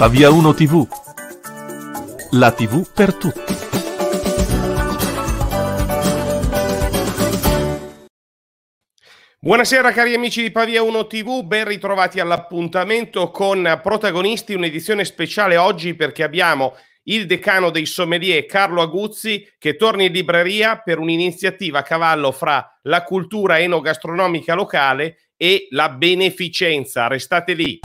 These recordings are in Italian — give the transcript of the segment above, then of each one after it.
Pavia 1 TV. La TV per tutti. Buonasera cari amici di Pavia 1 TV, ben ritrovati all'appuntamento con protagonisti, un'edizione speciale oggi perché abbiamo il decano dei sommelier Carlo Aguzzi che torna in libreria per un'iniziativa a cavallo fra la cultura enogastronomica locale e la beneficenza. Restate lì.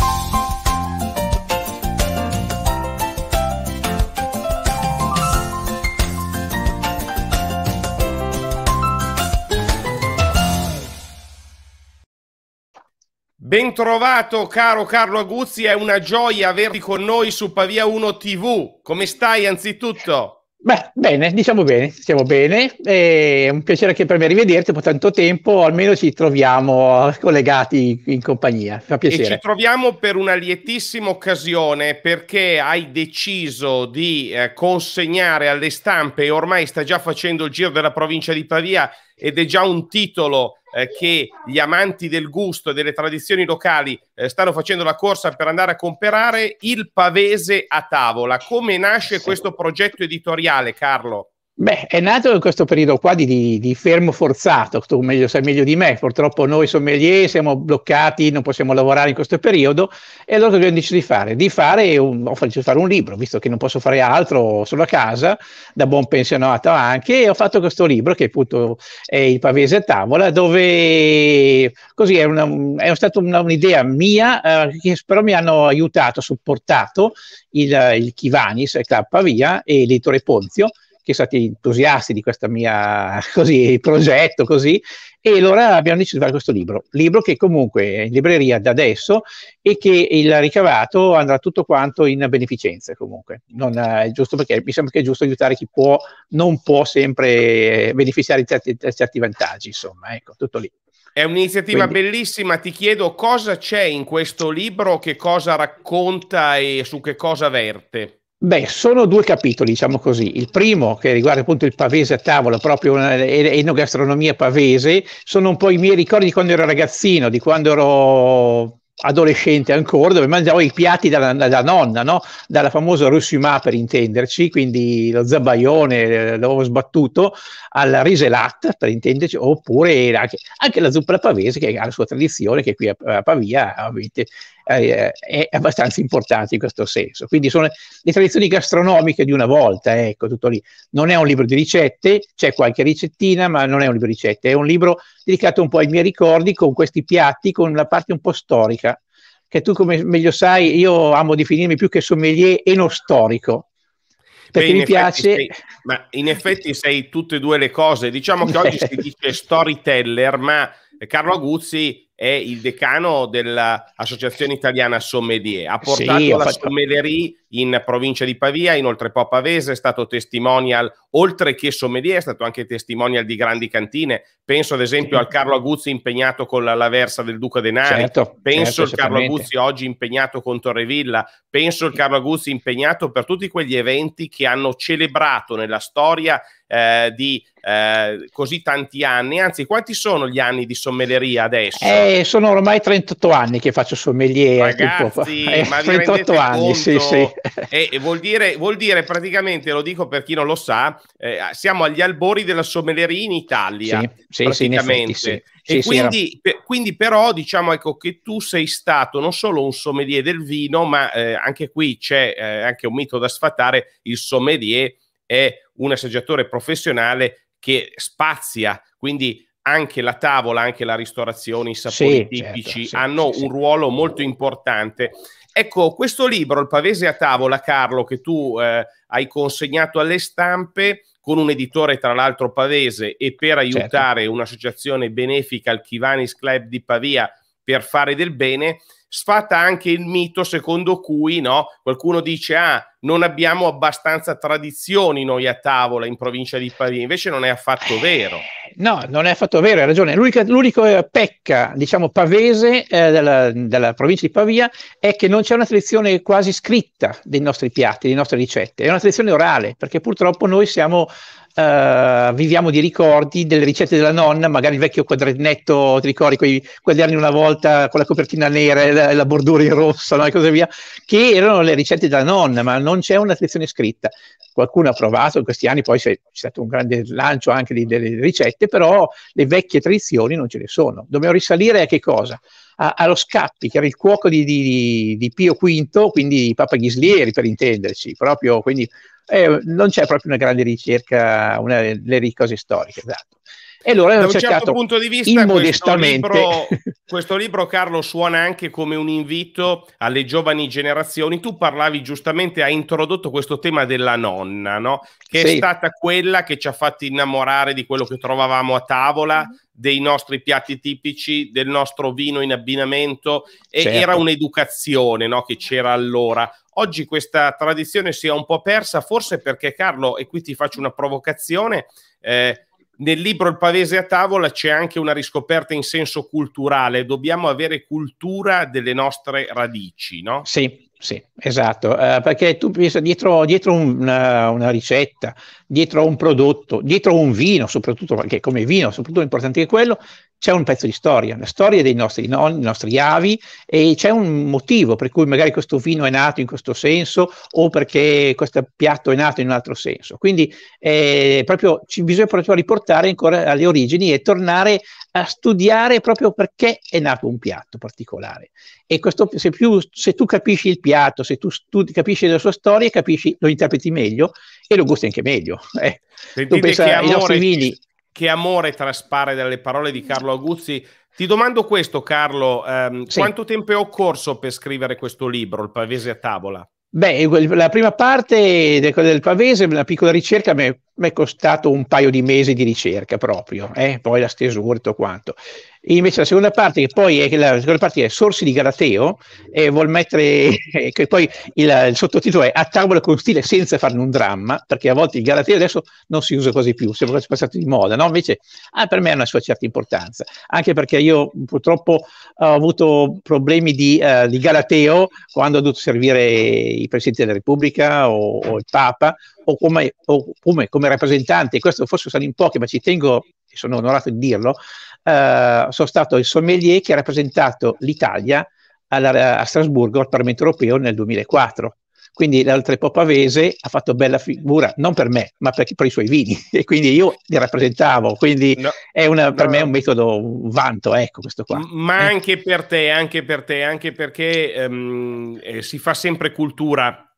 Bentrovato caro Carlo Aguzzi, è una gioia averti con noi su Pavia 1 TV. Come stai anzitutto? Beh, bene, diciamo bene, stiamo bene. È un piacere anche per me rivederti dopo tanto tempo, almeno ci troviamo collegati in compagnia. Fa piacere. E ci troviamo per una lietissima occasione perché hai deciso di eh, consegnare alle stampe, e ormai sta già facendo il giro della provincia di Pavia ed è già un titolo eh, che gli amanti del gusto e delle tradizioni locali eh, stanno facendo la corsa per andare a comprare il pavese a tavola. Come nasce questo progetto editoriale, Carlo? Beh, è nato in questo periodo qua di, di, di fermo forzato, tu meglio, sai meglio di me, purtroppo noi sommelier siamo bloccati, non possiamo lavorare in questo periodo e allora cosa abbiamo deciso di fare? Di fare un, ho fatto fare un libro, visto che non posso fare altro solo a casa, da buon pensionato anche, e ho fatto questo libro che appunto è Il Pavese a Tavola, dove così è, una, è stata una, un'idea mia eh, che però mi hanno aiutato, supportato il, il Chivanis, che sta a Pavia, e l'editore Ponzio che sono stati entusiasti di questo mio progetto, così, e allora abbiamo deciso di fare questo libro, libro che comunque è in libreria da adesso e che il ricavato andrà tutto quanto in beneficenza comunque, non, è eh, giusto perché mi sembra che è giusto aiutare chi può, non può sempre eh, beneficiare di certi, certi vantaggi, insomma, ecco, tutto lì. È un'iniziativa Quindi. bellissima, ti chiedo cosa c'è in questo libro, che cosa racconta e su che cosa verte. Beh, sono due capitoli, diciamo così. Il primo, che riguarda appunto il pavese a tavola, proprio enogastronomia pavese, sono un po' i miei ricordi di quando ero ragazzino, di quando ero adolescente ancora, dove mangiavo i piatti dalla, dalla nonna, no? dalla famosa Russima per intenderci, quindi lo zabaione l'uovo sbattuto, alla riselat per intenderci, oppure anche, anche, la zuppa alla pavese che ha la sua tradizione, che qui a, Pavia ovviamente eh, è abbastanza importante in questo senso. Quindi sono le tradizioni gastronomiche di una volta, ecco, tutto lì. Non è un libro di ricette, c'è qualche ricettina, ma non è un libro di ricette, è un libro dedicato un po' ai miei ricordi con questi piatti, con la parte un po' storica, che tu come meglio sai, io amo definirmi più che sommelier enostorico, perché Beh, mi piace. Sei, ma in effetti sei tutte e due le cose. Diciamo che oggi si dice storyteller, ma Carlo Aguzzi è il decano dell'Associazione Italiana Sommelier. Ha portato sì, la fatto... sommelierie in provincia di Pavia, inoltre poi a è stato testimonial, oltre che sommelier, è stato anche testimonial di grandi cantine. Penso ad esempio sì. al Carlo Aguzzi impegnato con la, la versa del Duca Denari, certo, penso certo, al Carlo Aguzzi oggi impegnato con Torrevilla, penso al Carlo Aguzzi impegnato per tutti quegli eventi che hanno celebrato nella storia eh, di eh, così tanti anni. Anzi, quanti sono gli anni di sommelieria adesso? Eh, eh, sono ormai 38 anni che faccio sommelier. Ragazzi, eh, ma 38 anni, conto? sì, sì. Eh, e, vuol, dire, vuol, dire, praticamente, lo dico per chi non lo sa, eh, siamo agli albori della sommelieria in Italia, sì, sì, praticamente. Sì, effetti, sì. E sì, quindi, per, quindi, però diciamo ecco, che tu sei stato non solo un sommelier del vino, ma eh, anche qui c'è anche un mito da sfatare, il sommelier è un assaggiatore professionale che spazia, quindi anche la tavola, anche la ristorazione, i sapori sì, certo, tipici certo, sì, hanno sì, un ruolo molto importante. Ecco, questo libro, Il Pavese a tavola, Carlo, che tu eh, hai consegnato alle stampe con un editore tra l'altro pavese e per certo. aiutare certo. un'associazione benefica, il Chivanis Club di Pavia, per fare del bene, sfatta anche il mito secondo cui no, qualcuno dice ah, non abbiamo abbastanza tradizioni noi a tavola in provincia di Pavia, invece non è affatto vero no, non è affatto vero, hai ragione. L'unica, l'unico eh, pecca, diciamo, pavese eh, della, della, provincia di Pavia è che non c'è una tradizione quasi scritta dei nostri piatti, delle nostre ricette, è una tradizione orale, perché purtroppo noi siamo, eh, viviamo di ricordi delle ricette della nonna, magari il vecchio quadernetto, ti ricordi, quei quaderni una volta con la copertina nera e la, la bordura in rosso no? e così via, che erano le ricette della nonna, ma non c'è una tradizione scritta. Qualcuno ha provato in questi anni, poi c'è, c'è stato un grande lancio anche di, delle ricette recente, però le vecchie tradizioni non ce ne sono. Dobbiamo risalire a che cosa? A, allo Scatti, che era il cuoco di, di, di Pio V, quindi Papa Ghislieri per intenderci, proprio, quindi eh, non c'è proprio una grande ricerca, una delle cose storiche, esatto. E allora da un certo punto di vista, immodestamente. Questo libro, questo libro, Carlo, suona anche come un invito alle giovani generazioni. Tu parlavi giustamente, hai introdotto questo tema della nonna, no? che sì. è stata quella che ci ha fatti innamorare di quello che trovavamo a tavola, mm-hmm. dei nostri piatti tipici, del nostro vino in abbinamento. E certo. era un'educazione no? che c'era allora. Oggi questa tradizione si è un po' persa, forse perché, Carlo, e qui ti faccio una provocazione. Eh, nel libro Il Pavese a tavola c'è anche una riscoperta in senso culturale, dobbiamo avere cultura delle nostre radici, no? Sì, sì, esatto, uh, perché tu pensi dietro, dietro una, una, ricetta, dietro un prodotto, dietro un vino, soprattutto perché come vino, soprattutto importante che quello, c'è un pezzo di storia, la storia dei nostri nonni, dei nostri avi e c'è un motivo per cui magari questo vino è nato in questo senso o perché questo piatto è nato in un altro senso. Quindi eh, proprio ci bisogna proprio riportare ancora alle origini e tornare a studiare proprio perché è nato un piatto particolare. E questo, se, più, se tu capisci il piatto, se tu studi, capisci la sua storia, capisci, lo interpreti meglio e lo gusti anche meglio. Eh. tu pensa che amore, ai nostri vini. Che amore traspare dalle parole di Carlo Aguzzi. Ti domando questo, Carlo, ehm, sì. quanto tempo è occorso per scrivere questo libro, Il Pavese a tavola? Beh, la prima parte del, del Pavese, una piccola ricerca, mi è mi è costato un paio di mesi di ricerca proprio, eh? poi la stesura e tutto quanto. E invece la seconda parte, che poi è, la seconda parte è Sorsi di Galateo, e vuol mettere, che poi il, il, sottotitolo è A tavola con stile senza farne un dramma, perché a volte il Galateo adesso non si usa quasi più, sembra quasi passato di moda, no? Invece ah, per me ha una sua certa importanza, anche perché io purtroppo ho avuto problemi di, uh, di Galateo quando ho dovuto servire il Presidente della Repubblica o, o il Papa, o come, o come, come rappresentante, questo forse sono in pochi, ma ci tengo sono onorato di dirlo, eh, sono stato il sommelier che ha rappresentato l'Italia alla, a Strasburgo al Parlamento europeo nel 2004. Quindi l'Altrepo Pavese ha fatto bella figura, non per me, ma per, per i suoi vini. E quindi io li rappresentavo. Quindi no, una, per me un metodo, un vanto, ecco questo qua. Ma eh. anche per te, anche per te, anche perché um, eh, si fa sempre cultura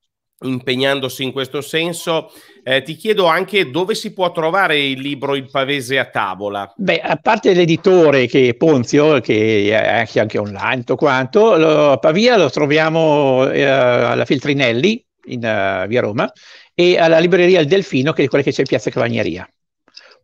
impegnandosi in questo senso. Eh, ti chiedo anche dove si può trovare il libro Il Pavese a tavola. Beh, a parte l'editore che è Ponzio, che è anche, online, tutto quanto, lo, a Pavia lo troviamo eh, alla Filtrinelli, in uh, via Roma, e alla libreria Il Delfino, che è quella che c'è in piazza Cavagneria.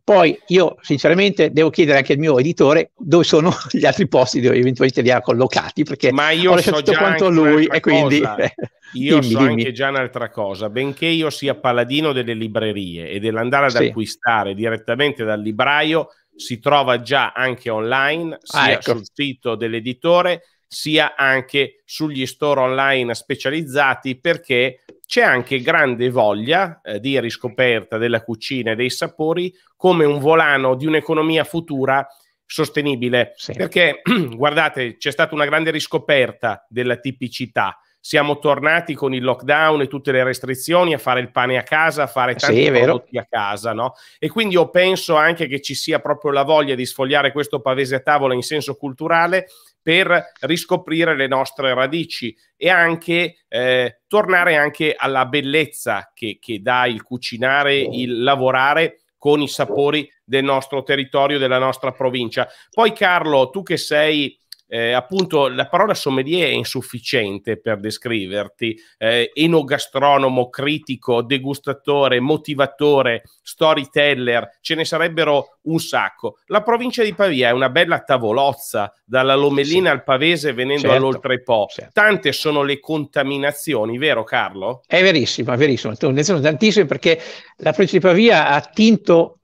Poi io sinceramente devo chiedere anche al mio editore dove sono gli altri posti dove eventualmente li ha collocati perché Ma io ho lasciato so tutto quanto lui e quindi... Io dimmi, so dimmi. anche già un'altra cosa, benché io sia paladino delle librerie e dell'andare ad sì. acquistare direttamente dal libraio, si trova già anche online, ah, sia ah, ecco. sul sito dell'editore, sia anche sugli store online specializzati, perché c'è anche grande voglia eh, di riscoperta della cucina e dei sapori come un volano di un'economia futura sostenibile. Sì. Perché, guardate, c'è stata una grande riscoperta della tipicità siamo tornati con il lockdown e tutte le restrizioni a fare il pane a casa, a fare eh tanti sì, prodotti a casa, no? E quindi io penso anche che ci sia proprio la voglia di sfogliare questo pavese a tavola in senso culturale per riscoprire le nostre radici e anche eh, tornare anche alla bellezza che, che dà il cucinare, il lavorare con i sapori del nostro territorio, della nostra provincia. Poi Carlo, tu che sei eh, appunto la parola sommelier è insufficiente per descriverti, eh, enogastronomo, critico, degustatore, motivatore, storyteller, ce ne sarebbero un sacco. La provincia di Pavia è una bella tavolozza, dalla Lomelina sì. al Pavese venendo certo, all'Oltrepo. Certo. Tante sono le contaminazioni, vero Carlo? È verissimo, è verissimo, sono tantissime perché la provincia di Pavia ha attinto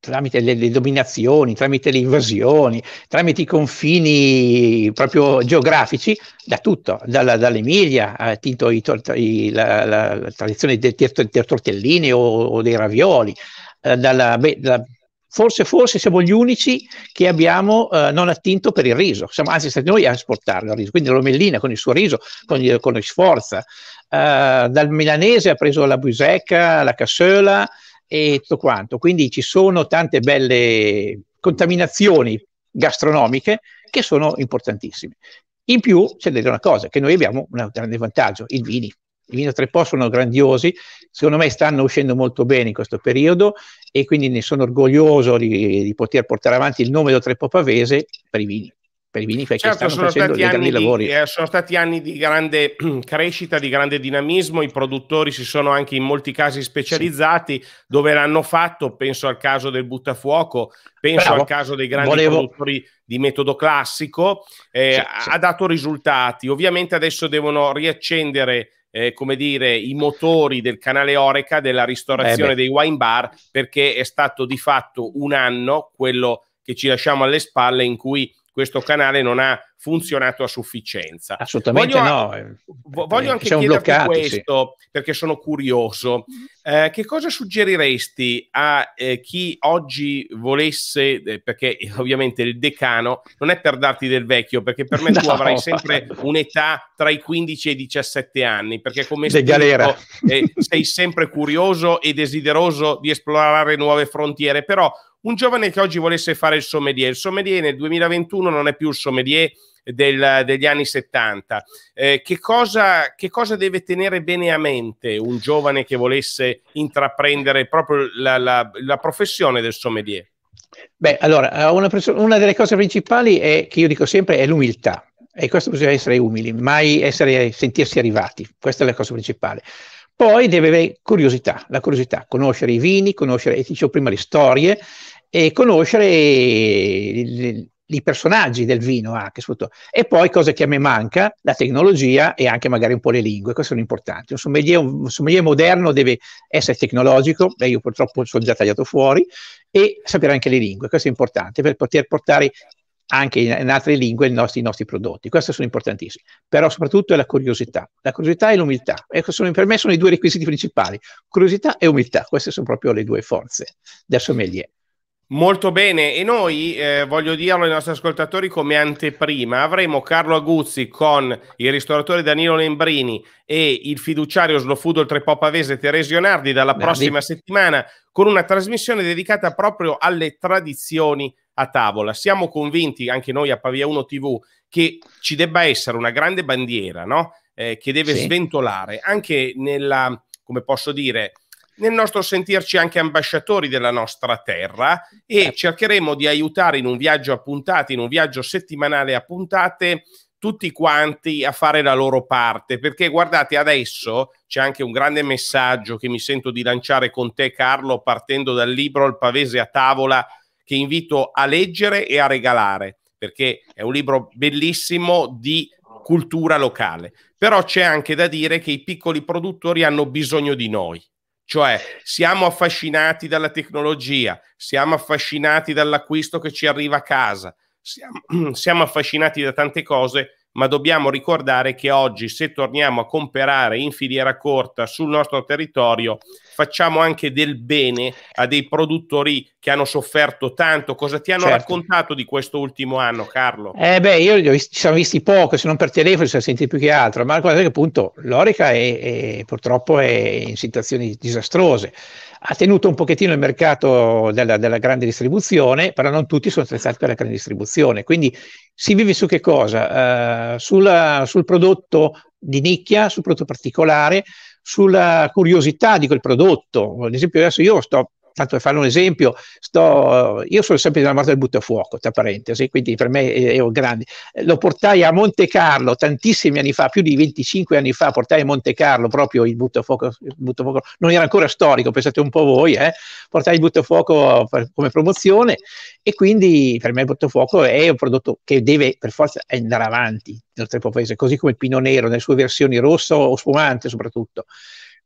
tramite le, le, dominazioni, tramite le invasioni, tramite i confini proprio geografici, da tutto, dalla, dall'Emilia, a Tito, i, i, la, la, la, tradizione dei tortellini o, o, dei ravioli, eh, dalla, beh, dalla, forse, forse, siamo gli unici che abbiamo eh, non attinto per il riso, siamo anzi stati noi a esportarlo il riso, quindi l'omellina con il suo riso, con, con lo sforza, eh, dal milanese ha preso la busecca, la cassola, e tutto quanto. Quindi ci sono tante belle contaminazioni gastronomiche che sono importantissime. In più c'è da dire una cosa, che noi abbiamo un grande vantaggio, i vini. I vini a tre po' sono grandiosi, secondo me stanno uscendo molto bene in questo periodo e quindi ne sono orgoglioso di, di poter portare avanti il nome del Treppo Pavese per i vini per i vini fai certo, che stanno facendo dei grandi di, lavori. Eh, sono stati anni di grande crescita, di grande dinamismo, i produttori si sono anche in molti casi specializzati sì. dove l'hanno fatto, penso al caso del buttafuoco, penso Bravo. al caso dei grandi Volevo... produttori di metodo classico, eh, sì, sì. ha dato risultati. Ovviamente adesso devono riaccendere eh, come dire, i motori del canale Oreca della ristorazione beh, beh. dei wine bar perché è stato di fatto un anno quello che ci lasciamo alle spalle in cui questo canale non ha funzionato a sufficienza. Assolutamente voglio, no. Eh, voglio eh, anche chiederti bloccato, questo, sì. perché sono curioso. Mm-hmm. Eh, che cosa suggeriresti a eh, chi oggi volesse, eh, perché eh, ovviamente il decano non è per darti del vecchio, perché per me no. tu avrai sempre un'età tra i 15 e i 17 anni, perché come De galera. sei sempre curioso e desideroso di esplorare nuove frontiere, però un giovane che oggi volesse fare il sommelier. Il sommelier nel 2021 non è più il sommelier del, degli anni 70. Eh, che, cosa, che, cosa, deve tenere bene a mente un giovane che volesse intraprendere proprio la, la, la professione del sommelier? Beh, allora, eh, una, una delle cose principali è che io dico sempre è l'umiltà. E questo bisogna essere umili, mai essere, sentirsi arrivati. Questa è la cosa principale. Poi deve avere curiosità, la curiosità, conoscere i vini, conoscere, ti dicevo prima, le storie e conoscere i, i personaggi del vino anche, soprattutto. E poi, cosa che a me manca, la tecnologia e anche magari un po' le lingue, queste sono importanti. Un sommelier, un sommelier moderno deve essere tecnologico, e eh, io purtroppo sono già tagliato fuori, e sapere anche le lingue, questo è importante per poter portare anche in, in altre lingue i nostri, i nostri, prodotti. Questi sono importantissimi. Però soprattutto è la curiosità. La curiosità e l'umiltà. Ecco, sono, per me sono i due requisiti principali. Curiosità e umiltà. Queste sono proprio le due forze del sommelier. Molto bene, e noi eh, voglio dirlo ai nostri ascoltatori come anteprima, avremo Carlo Aguzzi con il ristoratore Danilo Lembrini e il fiduciario Slofudo Popavese Teresio Nardi dalla Nardi. prossima settimana con una trasmissione dedicata proprio alle tradizioni a tavola. Siamo convinti anche noi a Pavia 1 TV che ci debba essere una grande bandiera no? eh, che deve sì. sventolare anche nella, come posso dire, nel nostro sentirci anche ambasciatori della nostra terra e sì. Certo. cercheremo di aiutare in un viaggio a puntate, in un viaggio settimanale a puntate, tutti quanti a fare la loro parte, perché guardate adesso c'è anche un grande messaggio che mi sento di lanciare con te Carlo partendo dal libro Il pavese a tavola che invito a leggere e a regalare, perché è un libro bellissimo di cultura locale. Però c'è anche da dire che i piccoli produttori hanno bisogno di noi. Cioè, siamo affascinati dalla tecnologia, siamo affascinati dall'acquisto che ci arriva a casa, siamo, siamo affascinati da tante cose, ma dobbiamo ricordare che oggi se torniamo a comprare in filiera corta sul nostro territorio facciamo anche del bene a dei produttori che hanno sofferto tanto. Cosa ti hanno certo. raccontato di questo ultimo anno, Carlo? Eh beh, io li ho visti, ci siamo visti poco, se non per telefono ci siamo sentiti più che altro, ma guardate che appunto l'Orica è, è, purtroppo è in situazioni disastrose ha tenuto un pochettino il mercato della, della grande distribuzione, però non tutti sono attrezzati per la grande distribuzione. Quindi si vive su che cosa? Uh, eh, sulla, sul prodotto di nicchia, sul prodotto particolare, sulla curiosità di quel prodotto. Ad esempio adesso io sto tanto per fare un esempio, sto, io sono sempre della morte del buttafuoco, tra parentesi, quindi per me è, grande. Lo portai a Monte Carlo tantissimi anni fa, più di 25 anni fa, portai a Monte Carlo proprio il buttafuoco, il buttafuoco non era ancora storico, pensate un po' voi, eh? portai il buttafuoco per, come promozione e quindi per me il buttafuoco è un prodotto che deve per forza andare avanti nel tempo paese, così come il pino nero nelle sue versioni rosso o spumante soprattutto.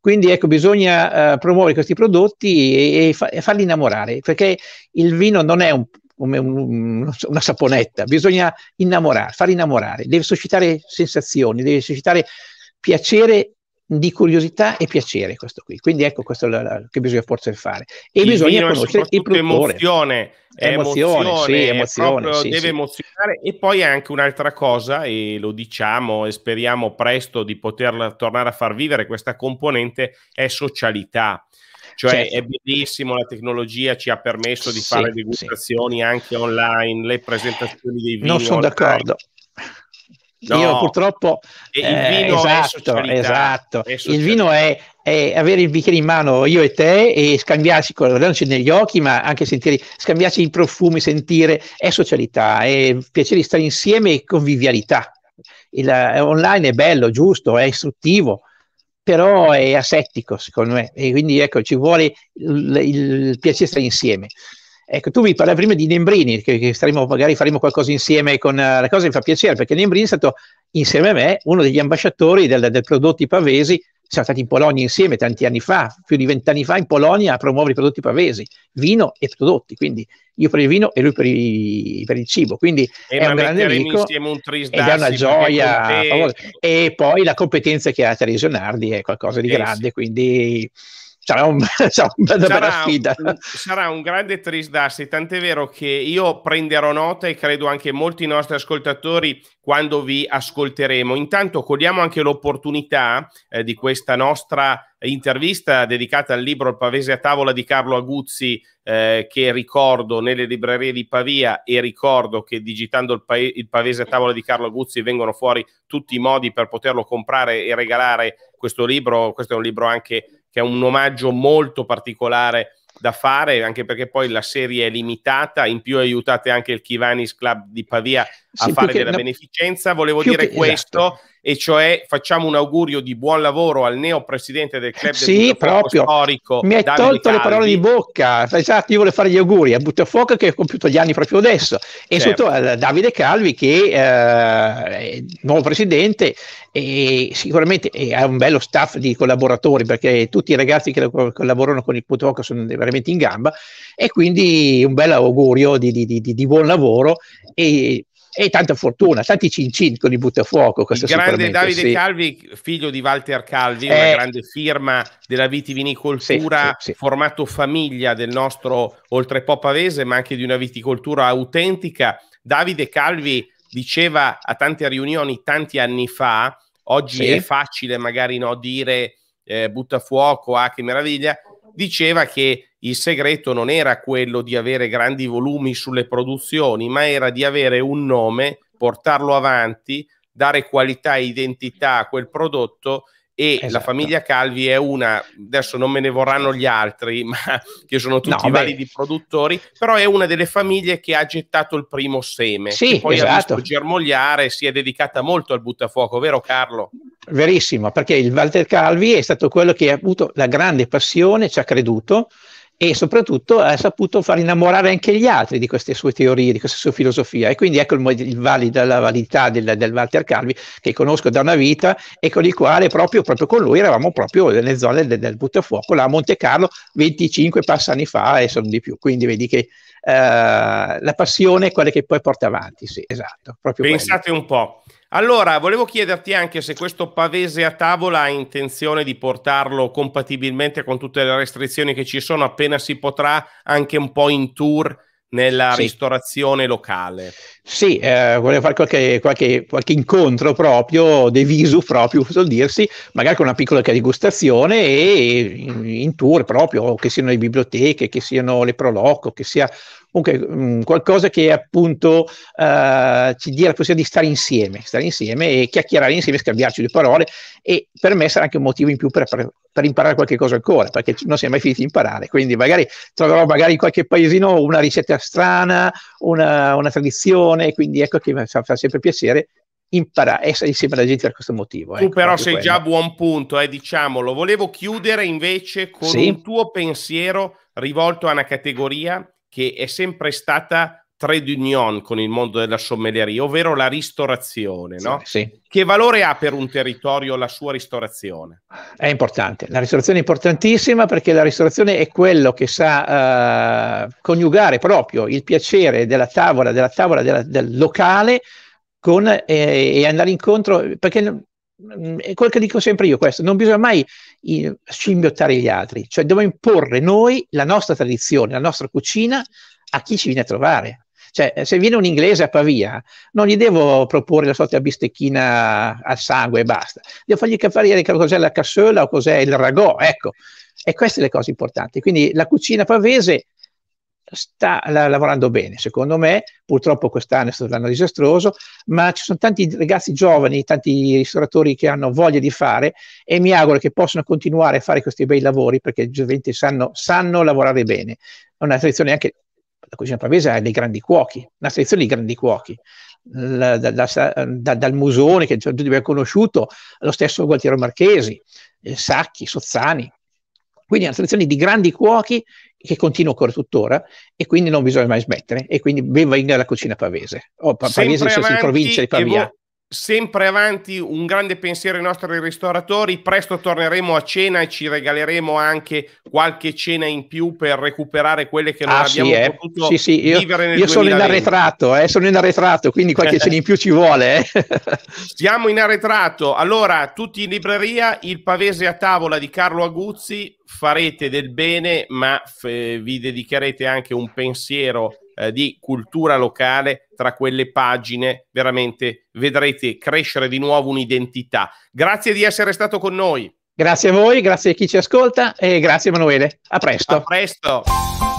Quindi ecco, bisogna uh, promuovere questi prodotti e, e, fa- e, farli innamorare, perché il vino non è un, un, un, una saponetta, bisogna innamorare, far innamorare, deve suscitare sensazioni, deve suscitare piacere di curiosità e piacere questo qui. Quindi ecco questo la, la, che bisogna forse fare. E il bisogna conoscere il produttore. Emozione, è emozione, emozione, sì, emozione sì, deve sì. emozionare e poi anche un'altra cosa e lo diciamo e speriamo presto di poterla tornare a far vivere questa componente è socialità cioè certo. è bellissimo la tecnologia ci ha permesso di sì, fare degustazioni sì. anche online le presentazioni dei video. non sono d'accordo No. Io purtroppo... E il vino eh, esatto, è esatto. È il vino è, è, avere il bicchiere in mano io e te e scambiarci, guardandoci negli occhi, ma anche sentire, scambiarci i profumi, sentire, è socialità, è piacere di stare insieme e convivialità. Il, eh, online è bello, giusto, è istruttivo, però è asettico secondo me e quindi ecco ci vuole il, il piacere stare insieme Ecco, tu mi parlavi prima di Nembrini, che, che saremo, magari faremo qualcosa insieme con uh, eh, la cosa mi fa piacere, perché Nembrini è stato insieme a me uno degli ambasciatori del, del prodotti pavesi. Siamo stati in Polonia insieme tanti anni fa, più di vent'anni fa in Polonia a promuovere i prodotti pavesi, vino e prodotti, quindi io per il vino e lui per, i, per il cibo, quindi e è un grande amico insieme un ed è una gioia. E poi la competenza che ha Teresio Nardi è qualcosa di eh, grande, sì. quindi sarà, un, sarà una sarà, bella sfida. Un, sarà un grande trisdassi, tant'è vero che io prenderò nota e credo anche molti nostri ascoltatori quando vi ascolteremo. Intanto cogliamo anche l'opportunità eh, di questa nostra intervista dedicata al libro Il Pavese a tavola di Carlo Aguzzi, eh, che ricordo nelle librerie di Pavia e ricordo che digitando il, pa- il Pavese a tavola di Carlo Aguzzi vengono fuori tutti i modi per poterlo comprare e regalare questo libro. Questo è un libro anche che è un omaggio molto particolare da fare, anche perché poi la serie è limitata, in più aiutate anche il Kivanis Club di Pavia a sì, fare della no, beneficenza. Volevo dire che, esatto. questo, esatto e cioè facciamo un augurio di buon lavoro al neo presidente del club sì, del proprio. storico. Mi hai Davide tolto Calvi. le parole di bocca, esatto, io volevo fare gli auguri a Buttafuoco che ha compiuto gli anni proprio adesso e certo. sotto a Davide Calvi che eh, è il nuovo presidente e sicuramente ha un bello staff di collaboratori perché tutti i ragazzi che collaborano con il Buttafuoco sono veramente in gamba e quindi un bel augurio di, di, di, di buon lavoro e e tanta fortuna, tanti cin cin con i buttafuoco. Il grande Davide sì. Calvi, figlio di Walter Calvi, eh, una grande firma della vitivinicoltura, sì, sì, formato famiglia del nostro oltrepopavese, ma anche di una viticoltura autentica. Davide Calvi diceva a tante riunioni tanti anni fa, oggi è facile magari no, dire eh, buttafuoco, ah che meraviglia, diceva che il segreto non era quello di avere grandi volumi sulle produzioni, ma era di avere un nome, portarlo avanti, dare qualità e identità a quel prodotto e esatto. la famiglia Calvi è una, adesso non me ne vorranno gli altri, ma che sono tutti no, validi beh. produttori, però è una delle famiglie che ha gettato il primo seme, sì, poi esatto. ha visto germogliare, si è dedicata molto al buttafuoco, vero Carlo? Verissimo, perché il Walter Calvi è stato quello che ha avuto la grande passione, ci ha creduto, e soprattutto ha saputo far innamorare anche gli altri di queste sue teorie, di questa sua filosofia. E quindi ecco il, il valida, la validità del, del, Walter Calvi che conosco da una vita e con il quale proprio, proprio con lui eravamo proprio nelle zone del, del buttafuoco, là a Monte Carlo 25 passa anni fa e sono di più. Quindi vedi che eh, la passione è quella che poi porta avanti, sì, esatto. Pensate quello. un po'. Allora, volevo chiederti anche se questo pavese a tavola ha intenzione di portarlo compatibilmente con tutte le restrizioni che ci sono, appena si potrà, anche un po' in tour nella sì. ristorazione locale. Sì, eh, volevo fare qualche, qualche, qualche incontro proprio, de visu proprio, vuol dirsi, magari con una piccola degustazione e in, in tour proprio, che siano le biblioteche, che siano le proloco, che sia comunque mh, mm, qualcosa che appunto eh, ci dia la possibilità di stare insieme, stare insieme e chiacchierare insieme, scambiarci due parole e per me sarà anche un motivo in più per, per, per imparare qualche cosa ancora, perché non si è mai finiti di imparare, quindi magari troverò magari in qualche paesino una ricetta strana, una, una tradizione, quindi ecco che mi fa, fa sempre piacere imparare, essere insieme alla gente per questo motivo. Ecco, tu però sei quello. già a buon punto, eh, diciamolo. Volevo chiudere invece con sì? un tuo pensiero rivolto a una categoria che è sempre stata trade union con il mondo della sommelieria, ovvero la ristorazione. No? Sì, sì. Che valore ha per un territorio la sua ristorazione? È importante, la ristorazione è importantissima perché la ristorazione è quello che sa eh, coniugare proprio il piacere della tavola, della tavola della, del locale con, eh, e andare incontro, perché è mm, quello che dico sempre io questo, non bisogna mai scimmiottare gli altri, cioè dobbiamo imporre noi la nostra tradizione, la nostra cucina a chi ci viene a trovare. Cioè, eh, se viene un inglese a Pavia, non gli devo proporre la solita bistecchina al sangue e basta. Devo fargli capire cos'è la cassola o cos'è il ragò, ecco. E queste sono le cose importanti. Quindi la cucina pavese sta lavorando bene, secondo me, purtroppo quest'anno è stato un anno disastroso, ma ci sono tanti ragazzi giovani, tanti ristoratori che hanno voglia di fare e mi auguro che possano continuare a fare questi bei lavori perché gioventi sanno, sanno lavorare bene. È una tradizione anche, la cucina pavese ha dei grandi cuochi, una tradizione di grandi cuochi. La, da, da, da, dal Musone che tutti abbiamo conosciuto, lo stesso Gualtiero Marchesi, eh, Sacchi, Sozzani, quindi una tradizione di grandi cuochi che continua ancora tuttora e quindi non bisogna mai smettere e quindi benvenga la cucina pavese o oh, pa- pavese in provincia di Pavia sempre avanti un grande pensiero ai nostri ristoratori. Presto torneremo a cena e ci regaleremo anche qualche cena in più per recuperare quelle che non ah, abbiamo sì, eh. potuto sì, sì. Io, vivere nel Io 2020. sono in arretrato, eh, sono in arretrato, quindi qualche cena in più ci vuole. Eh. Siamo in arretrato. Allora, tutti in libreria, il pavese a tavola di Carlo Aguzzi, farete del bene, ma vi dedicherete anche un pensiero eh, di cultura locale tra quelle pagine, veramente vedrete crescere di nuovo un'identità. Grazie di essere stato con noi. Grazie a voi, grazie a chi ci ascolta e grazie Emanuele. A presto. A presto.